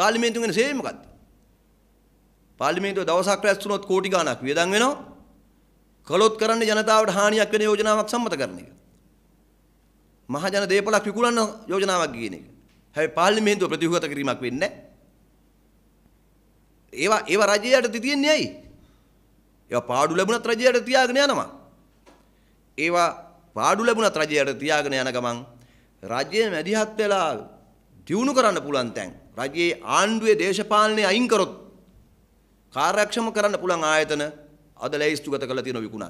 පාර්ලිමේන්තුවෙන් එන සේවය මොකද්ද? පාර්ලිමේන්තුව දවසක් රැස් වුණොත් කෝටි ගාණක් වියදම් වෙනවා. කළොත් කරන්නේ ජනතාවට හානියක් වෙන යෝජනාවක් සම්මත කරන එක. මහජන දේපලක් විකුණන යෝජනාවක් කියන එක. හැබැයි පාර්ලිමේන්තුව ප්‍රතිවිරුද්ධ කිරීමක් වෙන්නේ ඒවා ඒවා රජයට තියෙන්නේ ඇයි? ඒවා පාඩු ලැබුණත් රජයට තියාගෙන යනවා. ඒවා පාඩු ලැබුණත් රජයට තියාගෙන යන ගමන් රජය මැදිහත් වෙලා දියුණු කරන්න පුළුවන් තැන් රජයේ ආණ්ඩුවේ දේශපාලනය අයින් කරොත් කාර්යක්ෂම කරන්න පුළුවන් ආයතන අද ලැයිස්තුගත කරලා තියෙන විකුණන්.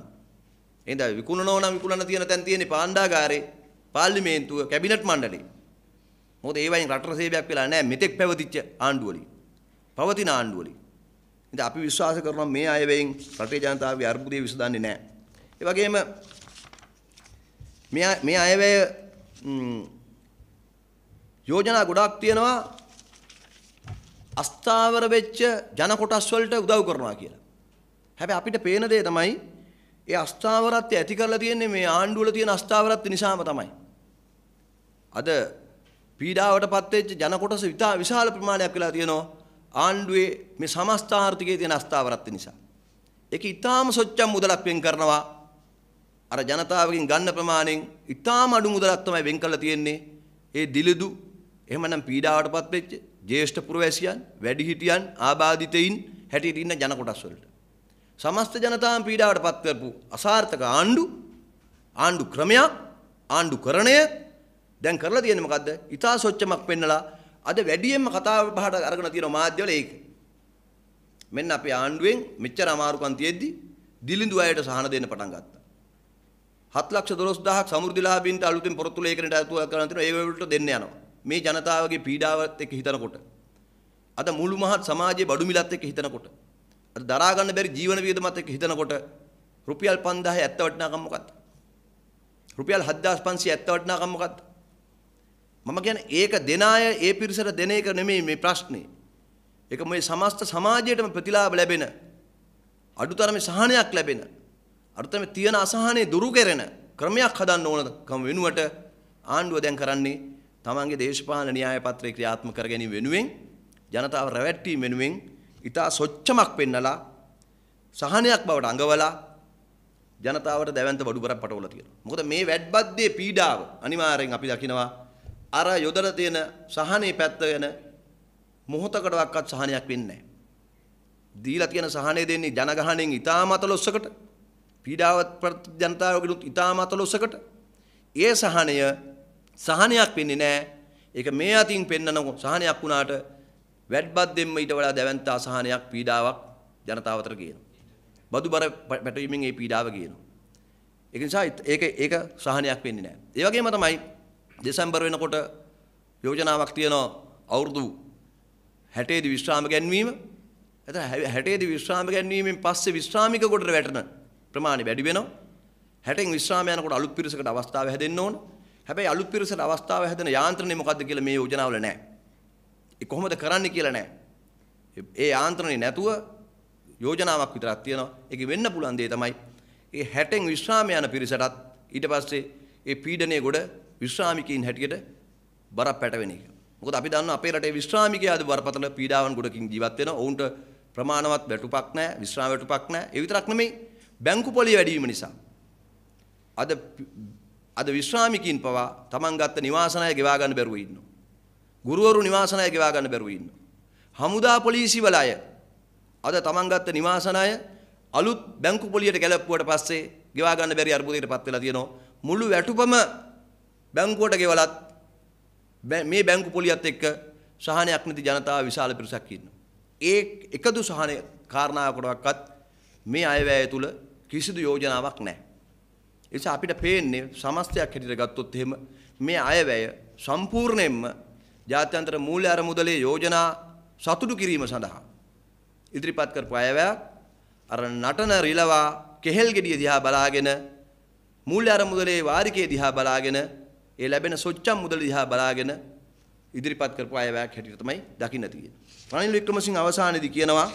එහෙනම් විකුණනෝ නම් විකුණන්න තියෙන තැන් තියෙන්නේ පාණ්ඩාගාරේ, පාර්ලිමේන්තුව, කැබිනට් මණ්ඩලේ. මොකද ඒ වයින් රටට සේවයක් වෙලා නැහැ මෙතෙක් පැවතිච්ච ආණ්ඩුවලින්. පවතින ආණ්ඩුවලින්. ඉතින් අපි විශ්වාස කරනවා මේ අයවැයෙන් රටේ ජනතාවගේ අර්බුදය විසඳන්නේ නැහැ. ඒ වගේම මේ මේ අයවැය යෝජනා ගොඩාක් තියෙනවා අස්ථාවර වෙච්ච ජන කොටස් වලට උදව් කරනවා කියලා. හැබැයි අපිට පේන දේ තමයි ඒ අස්ථාවරත්වය ඇති කරලා තියෙන්නේ මේ ආණ්ඩුව වල තියෙන අස්ථාවරත්ව නිසාම තමයි. අද පීඩාවටපත් වෙච්ච ජන කොටස විශාල ප්‍රමාණයක් වෙලා තියෙනවා ආණ්ඩුවේ මේ සමස්ත ආර්ථිකයේ තියෙන අස්ථාවරත්ව නිසා. ඒක ඊටාම සොච්චම් මුදලක් වෙන් කරනවා. අර ජනතාවගෙන් ගන්න ප්‍රමාණයෙන් ඊටාම අඩු මුදලක් තමයි වෙන් කරලා තියෙන්නේ. ඒ දිලිදු එහෙමනම් පීඩාවටපත් වෙච්ච ජේෂ්ඨ පුරවැසියන්, වැඩිහිටියන්, ආබාධිතයින් හැටියට ඉන්න ජන කොටස් වලට. සමස්ත ජනතාවන් පීඩාවට පත් කරපු අසාර්ථක ආණ්ඩු ආණ්ඩු ක්‍රමයක් ආණ්ඩු කරණය දැන් කරලා තියෙන්නේ මොකද්ද? ඊතා සොච්චමක් පෙන්නලා අද වැඩියෙන්ම කතා බහට අරගෙන තියෙන මාධ්‍යවල ඒක. මෙන්න අපේ ආණ්ඩුවෙන් මෙච්චර අමාරුකම් තියෙද්දි දිලිඳු අයට සහන දෙන්න පටන් ගත්තා. 7 ලක්ෂ 12000ක් සමෘද්ධිලාභීන්ට අලුතෙන් පොරොත්තු ලේඛනයට අතුල කරන තියෙනවා ඒ වලට දෙන්න යනවා. මේ ජනතාවගේ පීඩාවත් එක්ක හිතනකොට අද මුළු මහත් සමාජයේ බඩු මිලත් එක්ක හිතනකොට අද දරා ගන්න බැරි ජීවන වියදමත් එක්ක හිතනකොට රුපියල් 5000 ඇත්ත වටිනාකම මොකක්ද? රුපියල් 7500 ඇත්ත වටිනාකම මොකක්ද? මම කියන්නේ ඒක දෙන අය ඒ පිරිසට දෙන එක නෙමෙයි මේ ප්‍රශ්නේ. ඒක මේ සමස්ත සමාජයටම ප්‍රතිලාභ ලැබෙන අඩුතරමේ සහනයක් ලැබෙන අඩුතරමේ තියෙන අසහනේ දුරු කරන ක්‍රමයක් හදන්න ඕනකම වෙනුවට ආණ්ඩුව දැන් කරන්නේ තමන්ගේ දේශපාලන න්‍යාය පත්‍රය ක්‍රියාත්මක කර ගැනීම වෙනුවෙන් ජනතාව රැවැට්ටීම වෙනුවෙන් ඊටා සොච්චමක් පෙන්නලා සහනයක් බවට අඟවලා ජනතාවට දැවැන්ත බඩුබරක් පටවලා තියෙනවා. මොකද මේ වැඩ්බද්දේ පීඩාව අනිවාර්යෙන් අපි දකිනවා අර යොදලා තියෙන සහනේ පැත්ත වෙන මොහොතකටවත් සහනයක් වෙන්නේ නැහැ. දීලා තියෙන සහනේ දෙන්නේ ජනගහණයෙන් ඊටාමත ලොස්සකට පීඩාවත් ජනතාවගෙනුත් ඊටාමත ලොස්සකට ඒ සහනය සහනයක් වෙන්නේ නැහැ. ඒක මේ අතින් පෙන්නන සහනයක් වුණාට වැඩපත් දෙන්න ඊට වඩා දැවැන්ත අසහනයක් පීඩාවක් ජනතාව අතර කියනවා. බදුබර පැටවීමෙන් ඒ පීඩාව කියනවා. ඒක නිසා ඒක ඒක සහනයක් වෙන්නේ නැහැ. ඒ වගේම තමයි දෙසැම්බර් වෙනකොට යෝජනාවක් තියෙනවා අවුරුදු 60 දී විශ්‍රාම ගැනීම. එතන 60 දී විශ්‍රාම ගැනීමෙන් පස්සේ විශ්‍රාමික කොටට වැටෙන ප්‍රමාණය වැඩි වෙනවා. 60න් විශ්‍රාම යනකොට අලුත් පිරිසකට අවස්ථාව හැදෙන්න ඕනේ. හැබැයි අලුත් පිරිසට අවස්ථාව හැදෙන යාන්ත්‍රණය මොකද්ද කියලා මේ යෝජනාවල නැහැ. ඒ කොහොමද කරන්නේ කියලා නැහැ. ඒ යාන්ත්‍රණය නැතුව යෝජනාවක් විතරක් තියෙනවා. ඒක වෙන්න පුළුවන් දේ තමයි ඒ 60න් විශ්‍රාම යන පිරිසටත් ඊට පස්සේ ඒ පීඩනයේ ගොඩ විශ්‍රාමිකයින් හැටියට බරක් පැටවෙන එක. මොකද අපි දන්නවා අපේ රටේ විශ්‍රාමිකයාද බරපතල පීඩාවන් ගොඩකින් ජීවත් වෙනවා. ඔවුන්ට ප්‍රමාණවත් වැටුපක් නැහැ, විශ්‍රාම වැටුපක් නැහැ. ඒ විතරක් නෙමෙයි බැංකු පොලිය වැඩි වීම නිසා. අද අද විශ්‍රාමිකින් පවා තමන් ගත්ත නිවාසනාය ගෙවා ගන්න බැරුව ඉන්නවා. ගුරුවරු නිවාසනාය ගෙවා ගන්න බැරුව ඉන්නවා. හමුදා පොලිසි වල අය අද තමන් ගත්ත නිවාසනාය අලුත් බැංකු පොලියට ගැලප්පුවට පස්සේ ගෙවා ගන්න බැරි අර්බුදයකට පත් වෙලා තියෙනවා. මුළු වැටුපම බැංකුවට ගෙවලත් මේ බැංකු පොලියත් එක්ක සහනයක් නැති ජනතාව විශාල පිරිසක් ඉන්නවා. ඒ එකදු සහනය කාරණාවකටවත් මේ අයවැය තුල කිසිදු යෝජනාවක් නැහැ. නිසා අපිට පේන්නේ සමස්තයක් හැටියට ගත්තොත් එහෙම මේ අයවැය සම්පූර්ණයෙන්ම ජාත්‍යන්තර මූල්‍ය අරමුදලේ යෝජනා සතුටු කිරීම සඳහා ඉදිරිපත් කරපු අයවැයක් අර නටන රිලවා කෙහෙල් ගෙඩිය දිහා බලාගෙන මූල්‍ය අරමුදලේ වාරිකයේ දිහා බලාගෙන ඒ ලැබෙන සොච්චම් මුදල දිහා බලාගෙන ඉදිරිපත් කරපු අයවැයක් හැටියට තමයි දකින්න තියෙන්නේ. රනිල් වික්‍රමසිංහ අවසානයේදී කියනවා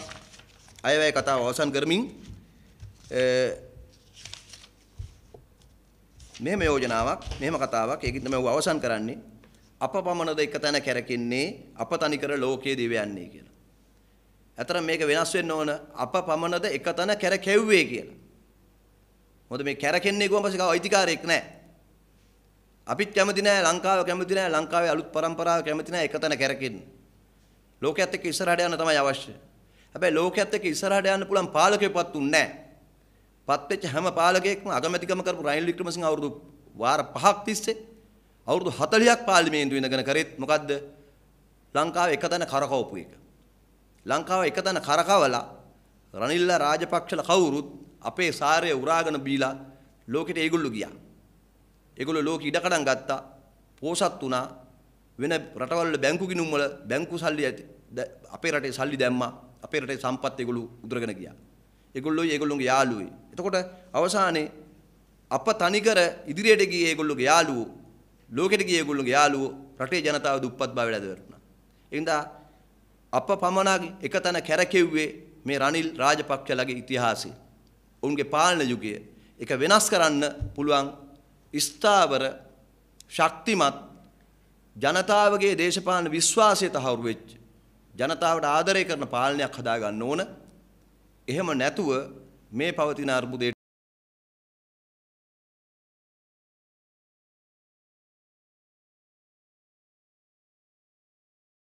අයවැය කතාව අවසන් කරමින් මෙහෙම යෝජනාවක්, මෙහෙම කතාවක්. ඒකින් තමයි ඌ අවසන් කරන්නේ. අප පමණද එක තැන කැරකෙන්නේ අප තනිකර ලෝකයේ දිව යන්නේ කියලා. ඇතර මේක වෙනස් වෙන්න ඕන අප පමණද එක තැන කැරකෙව්වේ කියලා. මොකද මේ කැරකෙන්නේ ගොම පස්සේ කාව අයිතිකාරයක් නැහැ. අපිත් කැමති නෑ ලංකාව කැමති නෑ ලංකාවේ අලුත් પરම්පරාව කැමති නෑ එක තැන කැරකෙන්න. ලෝකයේත් එක්ක ඉස්සරහට යන්න තමයි අවශ්‍ය. හැබැයි ලෝකයේත් එක්ක ඉස්සරහට යන්න පුළුවන් පාලකයෙක්වත් උන්නේ නෑ. පත්වෙච්ච හැම පාලකයෙක්ම අගමැතිකම කරපු රනිල් වික්‍රමසිංහ අවුරුදු වාර 5ක් තිස්සේ අවුරුදු 40ක් පාර්ලිමේන්තුව ඉඳගෙන කරෙත් මොකද්ද? ලංකාව එකතන කරකවපු එක. ලංකාව එකතන කරකවලා රනිල්ලා රාජපක්ෂල කවුරුත් අපේ සාරය උරාගෙන බීලා ලෝකෙට ඒගොල්ලෝ ගියා. ඒගොල්ලෝ ලෝකෙ ඉඩකඩම් ගත්තා. පෝසත් වුණා. වෙන රටවල් වල බැංකු ගිණුම් වල බැංකු සල්ලි අපේ රටේ සල්ලි දැම්මා. අපේ රටේ සම්පත් ඒගොල්ලෝ උදුරගෙන ගියා. ඒගොල්ලෝයි ඒගොල්ලෝගේ යාළුවෝයි එතකොට අවසානයේ අප තනිකර ඉදිරියට ගියේ ඒගොල්ලෝගේ යාළුවෝ ලෝකෙට ගියේ ඒගොල්ලෝගේ යාළුවෝ රටේ ජනතාව දුප්පත් භාවයට ඇදවරුණා. එනිසා අප පමණක් එකතන කැරකෙව්වේ මේ රනිල් රාජපක්ෂලගේ ඉතිහාසය. ඔවුන්ගේ පාලන යුගය එක වෙනස් කරන්න පුළුවන් ස්ථාවර ශක්තිමත් ජනතාවගේ දේශපාලන විශ්වාසය තහවුරු වෙච්ච ජනතාවට ආදරය කරන පාලනයක් හදාගන්න ඕන. එහෙම නැතුව මේ පවතින අර්බුදයට